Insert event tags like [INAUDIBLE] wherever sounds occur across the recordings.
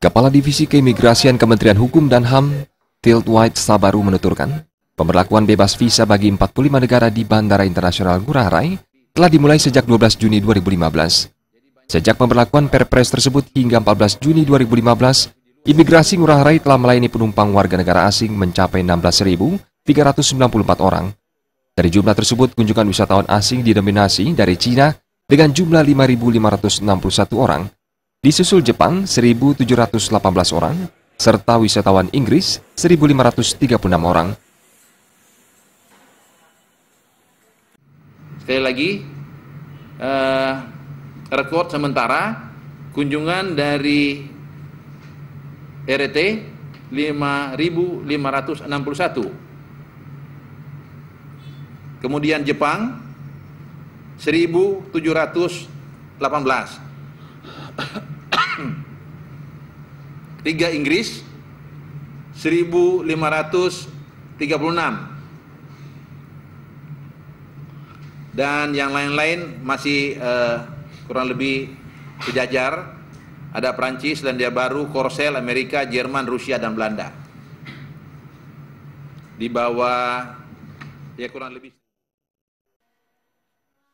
Kepala Divisi Keimigrasian Kementerian Hukum dan HAM, Tilt White Sabaru menuturkan, pemberlakuan bebas visa bagi 45 negara di Bandara Internasional Ngurah Rai telah dimulai sejak 12 Juni 2015. Sejak pemberlakuan Perpres tersebut hingga 14 Juni 2015, imigrasi Ngurah Rai telah melayani penumpang warga negara asing mencapai 16.394 orang. Dari jumlah tersebut, kunjungan wisatawan asing didominasi dari Cina dengan jumlah 5.561 orang, Disusul Jepang 1.718 orang, serta wisatawan Inggris 1.536 orang. Sekali lagi, eh, rekor sementara kunjungan dari RT 5.561. Kemudian Jepang 1.718 [COUGHS] Liga Inggris 1536 dan yang lain-lain masih uh, kurang lebih sejajar ada Prancis dan dia baru Korsel Amerika Jerman Rusia dan Belanda di bawah ya kurang lebih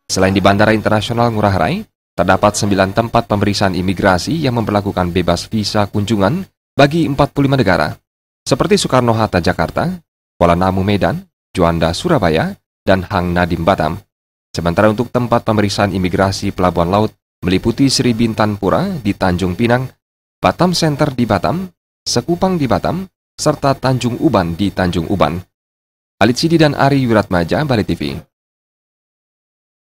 Selain di Bandara Internasional Ngurah Rai, Terdapat 9 tempat pemeriksaan imigrasi yang memperlakukan bebas visa kunjungan bagi 45 negara, seperti Soekarno-Hatta Jakarta, Kuala Namu Medan, Juanda Surabaya, dan Hang Nadim Batam. Sementara untuk tempat pemeriksaan imigrasi pelabuhan laut meliputi Sri Pura di Tanjung Pinang, Batam Center di Batam, Sekupang di Batam, serta Tanjung Uban di Tanjung Uban. Alit Sidi dan Ari Wiratmaja, Bali TV.